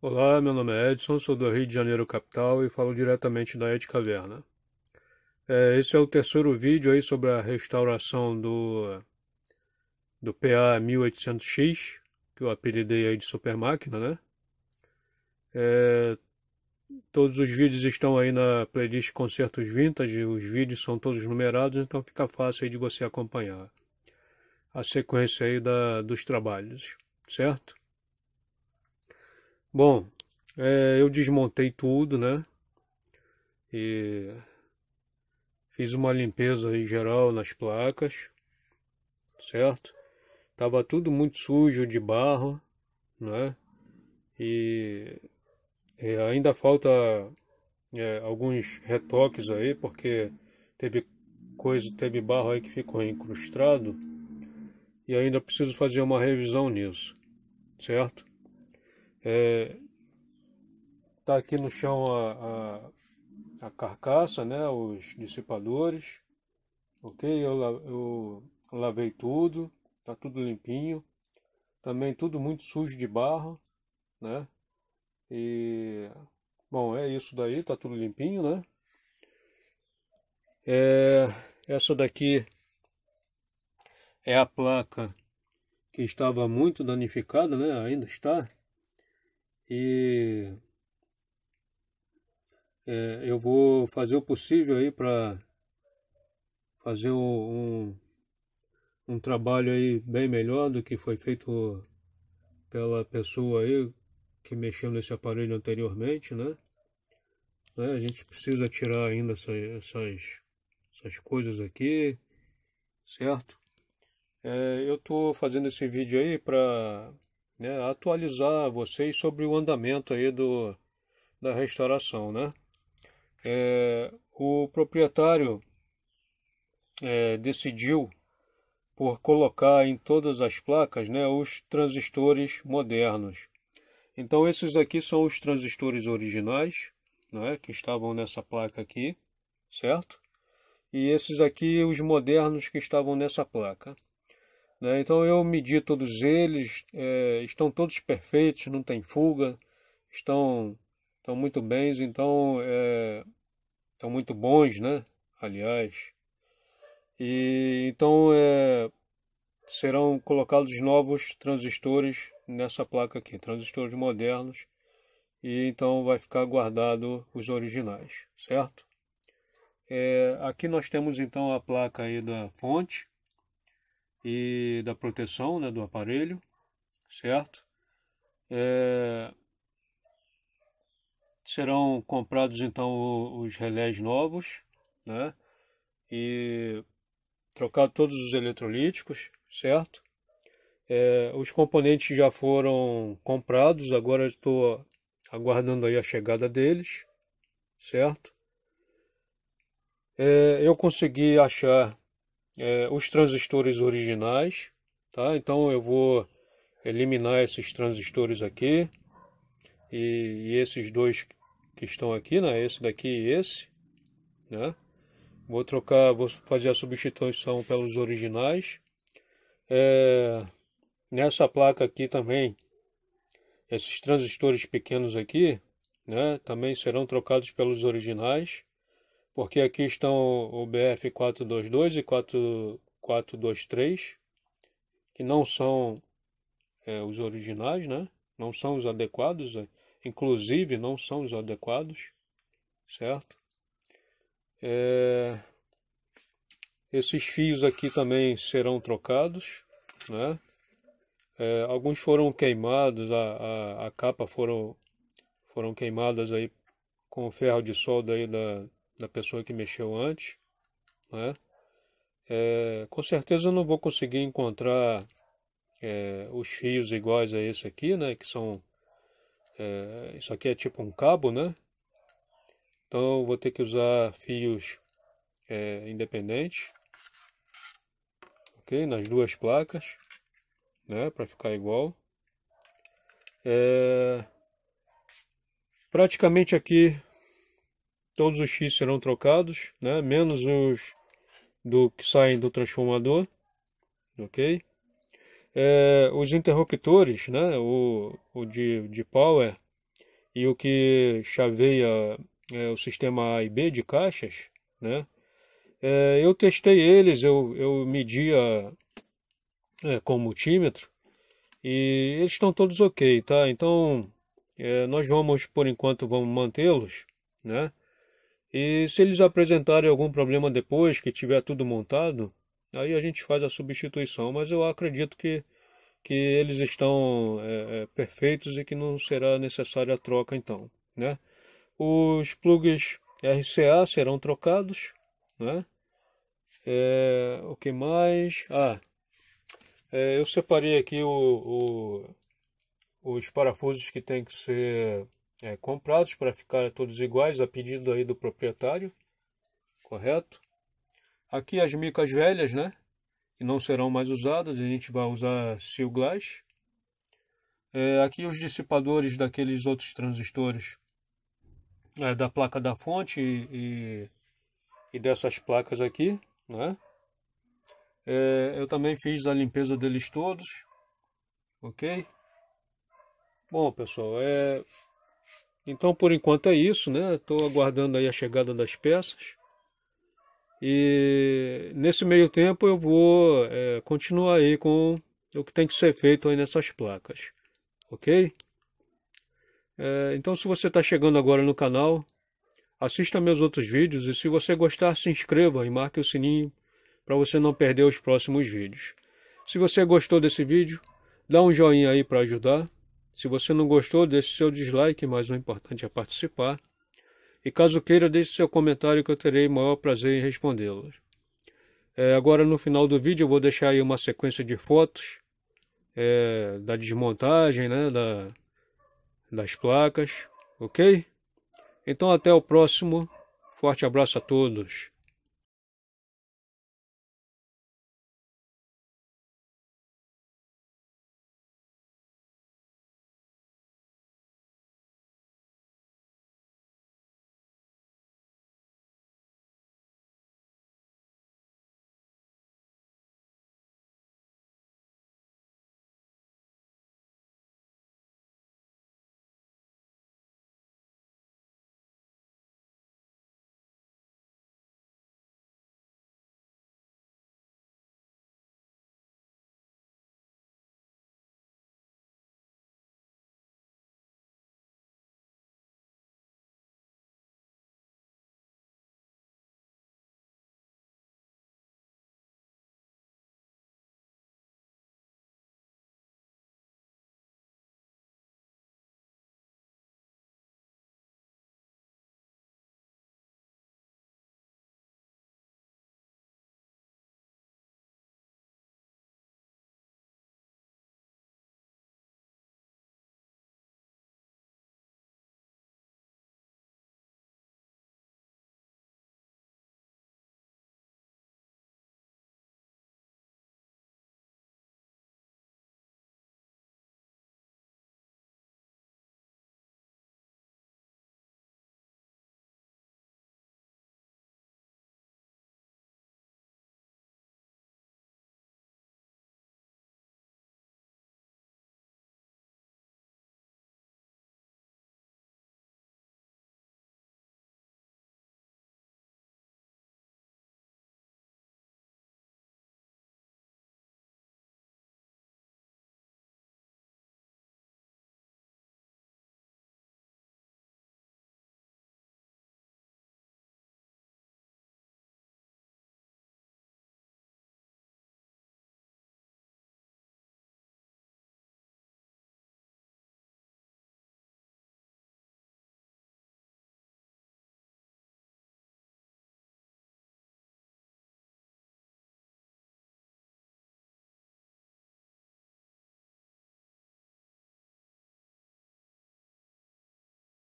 Olá, meu nome é Edson, sou do Rio de Janeiro, capital, e falo diretamente da Ed Caverna. É, esse é o terceiro vídeo aí sobre a restauração do, do PA 1800X, que eu apelidei aí de super máquina, né? É, todos os vídeos estão aí na playlist Concertos Vintage, os vídeos são todos numerados, então fica fácil aí de você acompanhar a sequência aí da, dos trabalhos, certo? Bom, é, eu desmontei tudo, né? E Fiz uma limpeza geral nas placas, certo? Tava tudo muito sujo de barro, né? E, é, ainda falta é, alguns retoques aí, porque teve coisa, teve barro aí que ficou incrustado e ainda preciso fazer uma revisão nisso, certo? É, tá aqui no chão a, a carcaça, né, os dissipadores, ok? Eu, eu lavei tudo, tá tudo limpinho, também tudo muito sujo de barro, né? E bom, é isso daí, tá tudo limpinho, né? É, essa daqui é a placa que estava muito danificada, né? Ainda está. E é, eu vou fazer o possível aí para fazer um, um, trabalho aí bem melhor do que foi feito pela pessoa aí que mexeu nesse aparelho anteriormente, né? né? A gente precisa tirar ainda essa, essas, essas coisas aqui, certo? É, eu tô fazendo esse vídeo aí para né, atualizar vocês sobre o andamento aí do, da restauração, né? É, o proprietário é, decidiu por colocar em todas as placas né, os transistores modernos. Então, esses aqui são os transistores originais, né, que estavam nessa placa aqui, certo? E esses aqui, os modernos que estavam nessa placa. Né? Então, eu medi todos eles, é, estão todos perfeitos, não tem fuga, estão Estão muito bons, então é, estão muito bons, né? Aliás, e então é, serão colocados novos transistores nessa placa aqui, transistores modernos, e então vai ficar guardado os originais, certo? É, aqui nós temos então a placa aí da fonte e da proteção né, do aparelho, certo? É, serão comprados então os relés novos, né? E trocar todos os eletrolíticos, certo? É, os componentes já foram comprados, agora estou aguardando aí a chegada deles, certo? É, eu consegui achar é, os transistores originais, tá? Então eu vou eliminar esses transistores aqui e, e esses dois que estão aqui, né? Esse daqui e esse, né? Vou trocar, vou fazer a substituição pelos originais. É, nessa placa aqui também, esses transistores pequenos aqui, né? Também serão trocados pelos originais, porque aqui estão o BF422 e 4423, que não são é, os originais, né? Não são os adequados. Né? inclusive não são os adequados, certo? É, esses fios aqui também serão trocados, né? É, alguns foram queimados, a, a, a, capa foram, foram queimadas aí com ferro de solda aí da, da pessoa que mexeu antes, né? É, com certeza eu não vou conseguir encontrar é, os fios iguais a esse aqui, né? Que são é, isso aqui é tipo um cabo, né? Então vou ter que usar fios é, independentes, ok? Nas duas placas, né? Para ficar igual. É, praticamente aqui todos os X serão trocados, né? Menos os do que saem do transformador, ok? é, os interruptores, né, o, o de, de power e o que chaveia é, o sistema A e B de caixas, né, é, eu testei eles, eu, eu media é, com multímetro e eles estão todos ok, tá? Então é, nós vamos, por enquanto, vamos mantê-los, né? E se eles apresentarem algum problema depois que tiver tudo montado, Aí a gente faz a substituição, mas eu acredito que, que eles estão é, é perfeitos e que não será necessária a troca então. Né? Os plugs RCA serão trocados. Né? É, o que mais? Ah, é, eu separei aqui o, o, os parafusos que tem que ser é, comprados para ficar todos iguais a pedido aí do proprietário, correto? Aqui as micas velhas, né? Que não serão mais usadas, a gente vai usar seal glass. É, aqui os dissipadores daqueles outros transistores é, da placa da fonte e, e, dessas placas aqui, né? É, eu também fiz a limpeza deles todos, ok? Bom, pessoal, é... então por enquanto é isso, né? Estou aguardando aí a chegada das peças. E nesse meio tempo eu vou é, continuar aí com o que tem que ser feito aí nessas placas, ok? É, então se você está chegando agora no canal, assista meus outros vídeos e se você gostar se inscreva e marque o sininho para você não perder os próximos vídeos. Se você gostou desse vídeo, dá um joinha aí para ajudar. Se você não gostou, deixe seu dislike, mas o importante é participar. E caso queira, deixe seu comentário que eu terei maior prazer em respondê-los. É, agora no final do vídeo eu vou deixar aí uma sequência de fotos é, da desmontagem né, da, das placas, ok? Então até o próximo, forte abraço a todos.